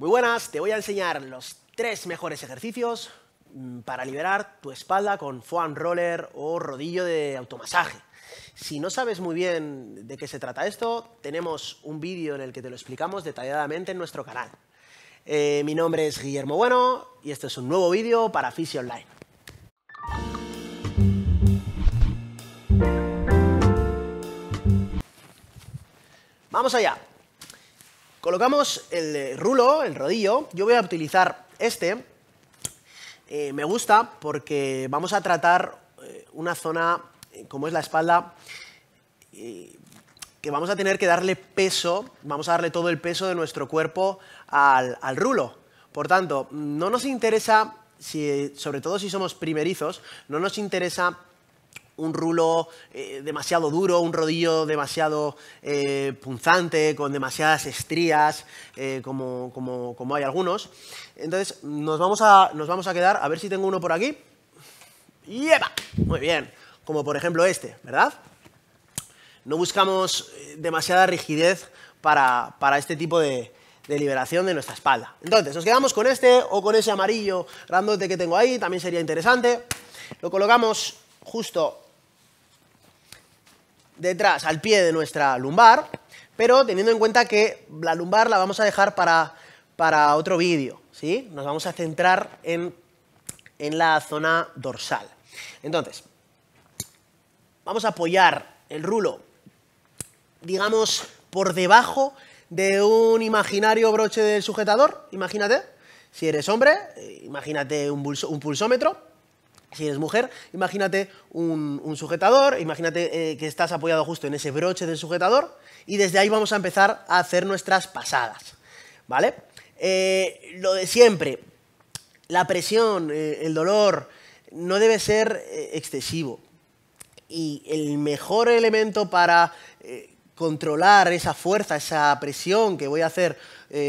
Muy buenas, te voy a enseñar los tres mejores ejercicios mm, para liberar tu espalda con foam roller o rodillo de automasaje. Si no sabes muy bien de qué se trata esto, tenemos un vídeo en el que te lo explicamos detalladamente en nuestro canal. Eh, mi nombre es Guillermo Bueno y este es un nuevo vídeo para Fisio Online. ¡Vamos allá! Colocamos el eh, rulo, el rodillo. Yo voy a utilizar este. Eh, me gusta porque vamos a tratar eh, una zona como es la espalda que vamos a tener que darle peso, vamos a darle todo el peso de nuestro cuerpo al, rulo. Por tanto, no nos interesa, si, sobre todo si somos primerizos, no nos interesa un rulo eh, demasiado duro, un rodillo demasiado eh, punzante, con demasiadas estrías, eh, como, hay algunos. Entonces, nos vamos, a, nos vamos a quedar, a ver si tengo uno por aquí. ¡Yepa! Muy bien, como por ejemplo este, ¿verdad? No buscamos demasiada rigidez para, este tipo de, liberación de nuestra espalda. Entonces, nos quedamos con este o con ese amarillo grandote que tengo ahí, también sería interesante. Lo colocamos justo detrás, al pie de nuestra lumbar, pero teniendo en cuenta que la lumbar la vamos a dejar para, otro vídeo, ¿sí? Nos vamos a centrar en, en la zona dorsal. Entonces, vamos a apoyar el rulo, digamos, por debajo de un imaginario broche del sujetador, imagínate, si eres hombre, eh, imagínate un pulsómetro, si eres mujer, imagínate un, sujetador, imagínate eh, que estás apoyado justo en ese broche del sujetador y desde ahí vamos a empezar a hacer nuestras pasadas, ¿vale? Eh, lo de siempre, la presión, eh, el dolor, no debe ser excesivo. Y el mejor elemento para controlar esa fuerza, esa presión que voy a hacer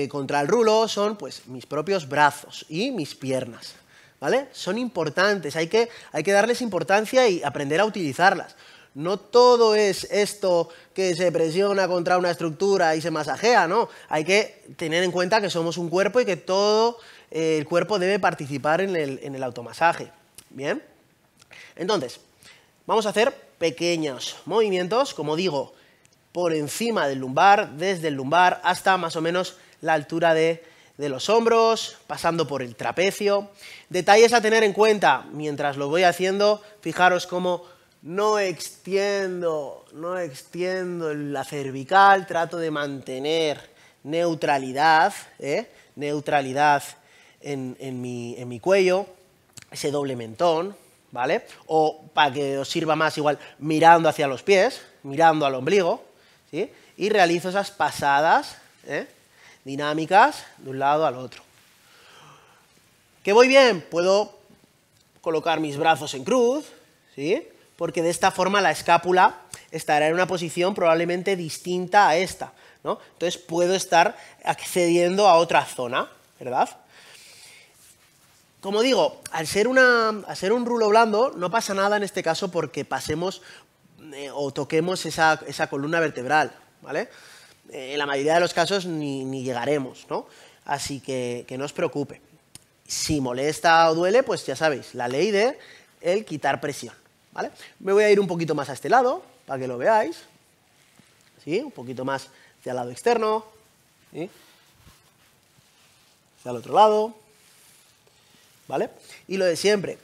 contra el rulo son pues mis propios brazos y mis piernas. ¿vale? Son importantes, hay que, hay que darles importancia y aprender a utilizarlas. No todo es esto que se presiona contra una estructura y se masajea, ¿no? Hay que tener en cuenta que somos un cuerpo y que todo eh, el cuerpo debe participar en el, en el automasaje. ¿Bien? Entonces, vamos a hacer pequeños movimientos, como digo, por encima del lumbar, desde el lumbar hasta más o menos la altura de de los hombros, pasando por el trapecio. Detalles a tener en cuenta. Mientras lo voy haciendo, fijaros cómo no extiendo, no extiendo la cervical, trato de mantener neutralidad, ¿eh? neutralidad en, mi, en mi cuello, ese doble mentón, ¿vale? O para que os sirva más igual, mirando hacia los pies, mirando al ombligo, ¿sí? Y realizo esas pasadas, ¿eh? dinámicas de un lado al otro. ¿Que voy bien? Puedo colocar mis brazos en cruz, ¿sí? porque de esta forma la escápula estará en una posición probablemente distinta a esta. ¿no? Entonces puedo estar accediendo a otra zona, ¿verdad? Como digo, al ser, una, un rulo blando, no pasa nada en este caso porque pasemos eh, o toquemos esa, esa columna vertebral, ¿vale? Eh, en la mayoría de los casos ni, llegaremos, ¿no? Así que, que no os preocupe. Si molesta o duele, pues ya sabéis, la ley de el quitar presión, ¿vale? Me voy a ir un poquito más a este lado, para que lo veáis, ¿sí? Un poquito más hacia el lado externo, ¿sí? Hacia el otro lado, ¿vale? Y lo de siempre,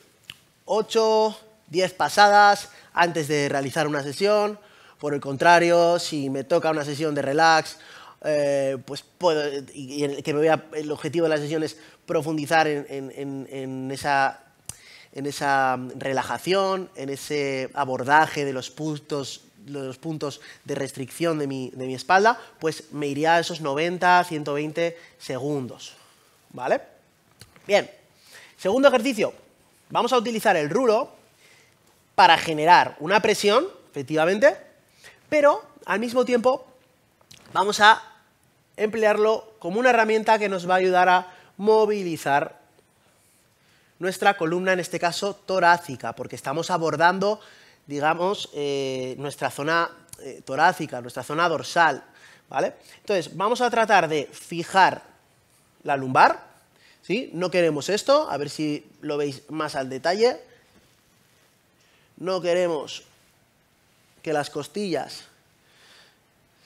8, 10 pasadas antes de realizar una sesión, por el contrario, si me toca una sesión de relax, eh, pues puedo, y, que el objetivo de la sesión es profundizar en, esa, mm, relajación, en ese abordaje de los puntos los puntos de restricción de mi, de mi, espalda, pues me iría a esos 90, 120 segundos. ¿Vale? Bien. Segundo ejercicio. Vamos a utilizar el rulo para generar una presión, efectivamente, pero al mismo tiempo vamos a emplearlo como una herramienta que nos va a ayudar a movilizar nuestra columna, en este caso torácica, porque estamos abordando, digamos, eh, nuestra zona eh, torácica, nuestra zona dorsal. ¿vale? Entonces, vamos a tratar de fijar la lumbar, ¿sí? No queremos esto, a ver si lo veis más al detalle. No queremos que las costillas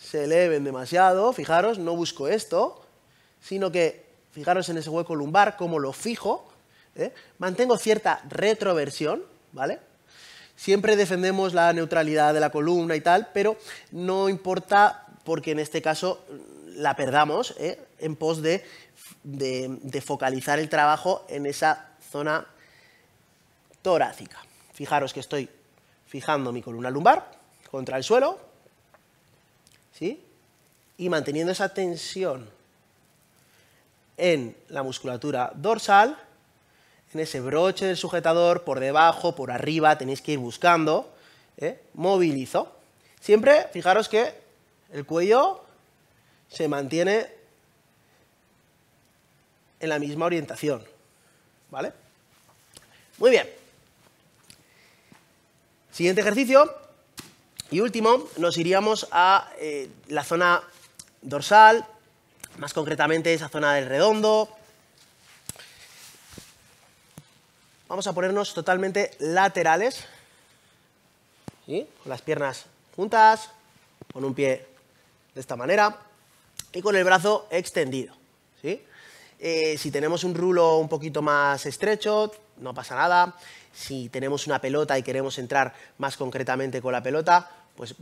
se eleven demasiado, fijaros, no busco esto, sino que, fijaros en ese hueco lumbar, como lo fijo, ¿eh? mantengo cierta retroversión, ¿vale? Siempre defendemos la neutralidad de la columna y tal, pero no importa porque en este caso la perdamos ¿eh? en pos de focalizar el trabajo en esa zona torácica. Fijaros que estoy fijando mi columna lumbar, contra el suelo, ¿sí? Y manteniendo esa tensión en la musculatura dorsal, en ese broche del sujetador, por debajo, por arriba, tenéis que ir buscando, ¿eh? movilizo. Siempre, fijaros que el cuello se mantiene en la misma orientación, ¿vale? Muy bien. Siguiente ejercicio, y último, nos iríamos a eh, la zona dorsal, más concretamente esa zona del redondo. Vamos a ponernos totalmente laterales, con las piernas juntas, con un pie de esta manera y con el brazo extendido. Eh, si tenemos un rulo un poquito más estrecho, no pasa nada. Si tenemos una pelota y queremos entrar más concretamente con la pelota, pues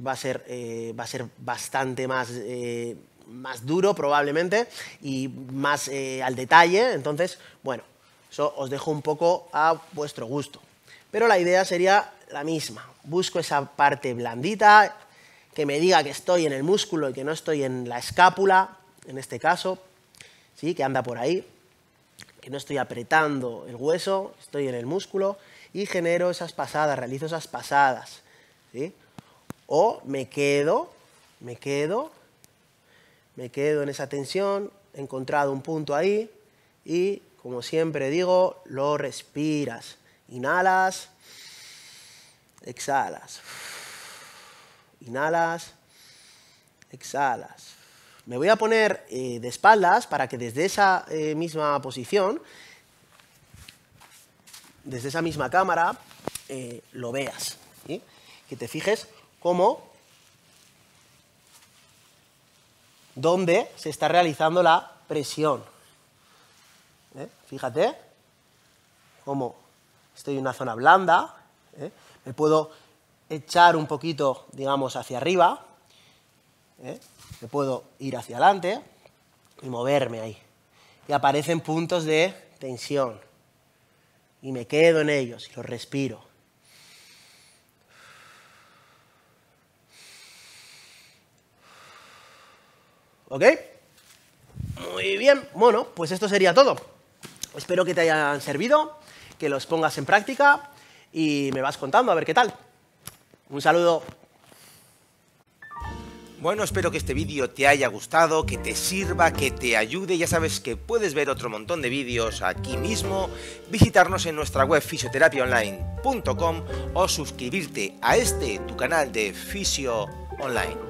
eh, va a ser, bastante más, eh, más duro probablemente y más eh, al detalle. Entonces, bueno, eso os dejo un poco a vuestro gusto. Pero la idea sería la misma. Busco esa parte blandita que me diga que estoy en el músculo y que no estoy en la escápula, en este caso, ¿sí? que anda por ahí, que no estoy apretando el hueso, estoy en el músculo y genero esas pasadas, realizo esas pasadas. ¿sí? O me quedo, me quedo, me quedo en esa tensión, he encontrado un punto ahí y, como siempre digo, lo respiras. Inhalas, exhalas. Inhalas, exhalas. Me voy a poner eh, de espaldas para que desde esa eh, misma posición, desde esa misma cámara, eh, lo veas. Que te fijes como donde se está realizando la presión. ¿Eh? Fíjate cómo estoy en una zona blanda, ¿eh? me puedo echar un poquito, digamos, hacia arriba, ¿eh? me puedo ir hacia adelante y moverme ahí. Y aparecen puntos de tensión. Y me quedo en ellos y los respiro. ¿Ok? Muy bien, bueno, pues esto sería todo. Espero que te hayan servido, que los pongas en práctica y me vas contando a ver qué tal. Un saludo. Bueno, espero que este vídeo te haya gustado, que te sirva, que te ayude. Ya sabes que puedes ver otro montón de vídeos aquí mismo, visitarnos en nuestra web fisioterapiaonline.com o suscribirte a este, tu canal de Fisio Online.